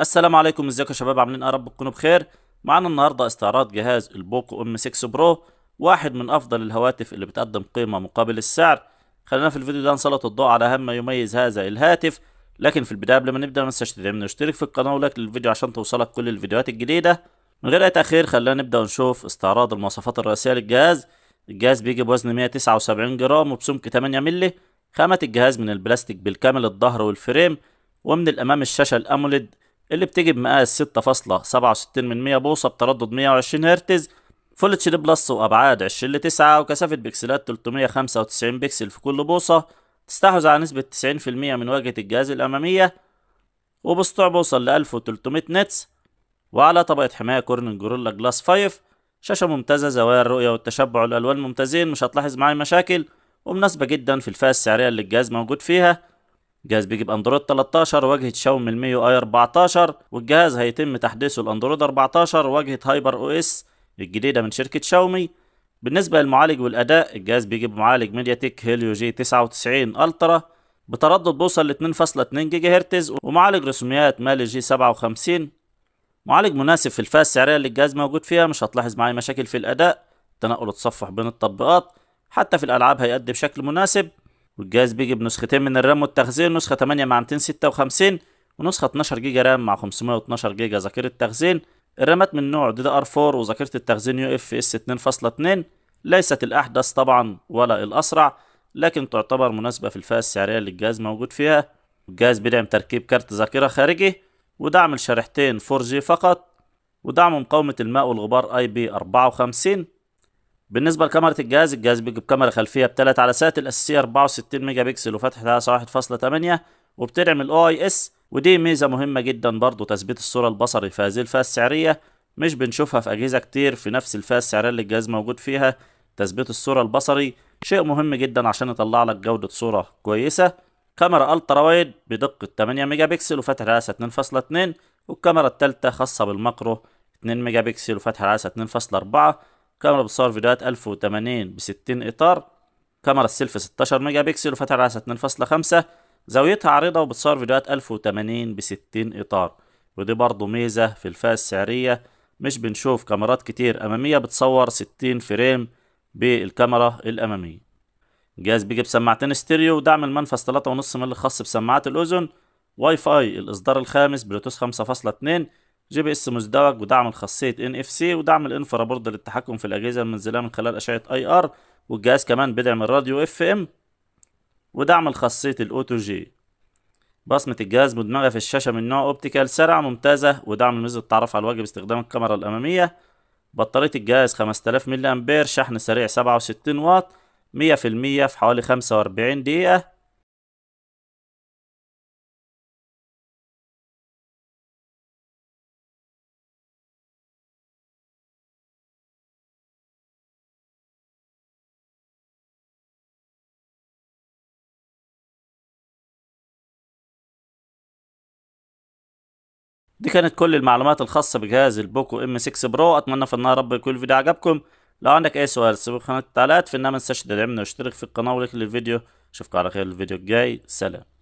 السلام عليكم ازيكم يا شباب عاملين ايه رب تكونوا بخير معانا النهارده استعراض جهاز البوكو ام 6 برو واحد من افضل الهواتف اللي بتقدم قيمه مقابل السعر خلينا في الفيديو ده نسلط الضوء على اهم ما يميز هذا الهاتف لكن في البدايه قبل ما نبدا ما تنساش تدعمنا واشترك في القناه ولايك للفيديو عشان توصلك كل الفيديوهات الجديده من غير اي تاخير خلينا نبدا ونشوف استعراض المواصفات الرئيسيه للجهاز الجهاز بيجي بوزن 179 جرام وبسمك 8 مللي خامه الجهاز من البلاستيك بالكامل الظهر والفريم ومن الامام الشاشه الاموليد اللي بتجي بمقاس 6.67 من 100 بوصة بتردد 120 هرتز فول اتش دي بلس وابعاد 20 ل 9 وكثافة بكسلات 395 بكسل في كل بوصة تستحوذ على نسبة 90% من واجهة الجهاز الأمامية وبسطوع بوصل ل 1300 نتس وعلى طبقة حماية كورنينج جوريلا جلاس 5 شاشة ممتازة زوايا الرؤية والتشبع والألوان ممتازين مش هتلاحظ معايا مشاكل ومناسبة جدا في الفئة السعرية اللي الجهاز موجود فيها الجهاز بيجي باندرويد 13 واجهه شاومي الميو اي 14 والجهاز هيتم تحديثه لاندرويد 14 واجهه هايبر او اس الجديده من شركه شاومي بالنسبه للمعالج والاداء الجهاز بيجي بمعالج ميديا تك هيليو جي 99 الترا بتردد بوصل ل 2.2 جيجا هرتز ومعالج رسوميات مالي جي 57 معالج مناسب في الفئه السعريه اللي الجهاز موجود فيها مش هتلاحظ معايا مشاكل في الاداء تنقل التصفح بين التطبيقات حتى في الالعاب هيأدي بشكل مناسب والجهاز بيجي بنسختين من الرام والتخزين نسخة 8 مع 256 ونسخة 12 جيجا رام مع 512 جيجا ذاكرة تخزين الرامات من نوع دي دي ار 4 وذاكرة التخزين يو اف اس 2.2 ليست الأحدث طبعا ولا الأسرع لكن تعتبر مناسبة في الفئة السعرية اللي الجهاز موجود فيها والجهاز بيدعم تركيب كارت ذاكرة خارجي ودعم الشريحتين 4G فقط ودعم مقاومة الماء والغبار اي بي 54 بالنسبه لكاميرا الجهاز الجهاز بيجي بكاميرا خلفيه بثلاث عدسات الاساسيه 64 ميجا بكسل وفتحه 1.8 وبتدعم الاو اي اس ودي ميزه مهمه جدا برضو تثبيت الصوره البصري في هذه الفئه السعريه مش بنشوفها في اجهزه كتير في نفس الفئه السعريه اللي الجهاز موجود فيها تثبيت الصوره البصري شيء مهم جدا عشان يطلع لك جوده صوره كويسه كاميرا الترا وايد بدقه 8 ميجا بكسل وفتح رئاسه 2.2 والكاميرا الثالثه خاصه بالماكرو 2 ميجا بكسل وفتح رئاسه 2.4 كاميرا بتصور فيديوهات 1080 ب 60 اطار كاميرا السيلفي 16 ميجا بكسل وفتحة رأسها 2.5 زاويتها عريضة وبتصور فيديوهات 1080 ب 60 اطار ودي برضه ميزة في الفئة السعرية مش بنشوف كاميرات كتير امامية بتصور 60 فريم بالكاميرا الامامية الجهاز بيجي بسماعتين ستيريو ودعم المنفذ 3.5 مللي خاص بسماعات الاذن واي فاي الاصدار الخامس بلوتوث 5.2 جي بي اس مزدوج ودعم ان اف سي ودعم الانفرا برضه للتحكم في الأجهزة المنزلية من خلال أشعة اي ار والجهاز كمان بيدعم الراديو ام ودعم الخاصيه الأوتو جي بصمة الجهاز مدمجة في الشاشة من نوع أوبتيكال سرعة ممتازة ودعم ميزة التعرف على الوجه باستخدام الكاميرا الأمامية بطارية الجهاز 5000 ملي أمبير شحن سريع 67 واط 100% في حوالي 45 دقيقة دي كانت كل المعلومات الخاصة بجهاز البوكو ام 6 برو اتمنى في النهار رب يكون الفيديو عجبكم لو عندك اي سؤال سيبه في قناة التعليقات في انما منساش تدعمنا واشترك في القناة ولايك للفيديو اشوفكوا على خير الفيديو الجاي سلام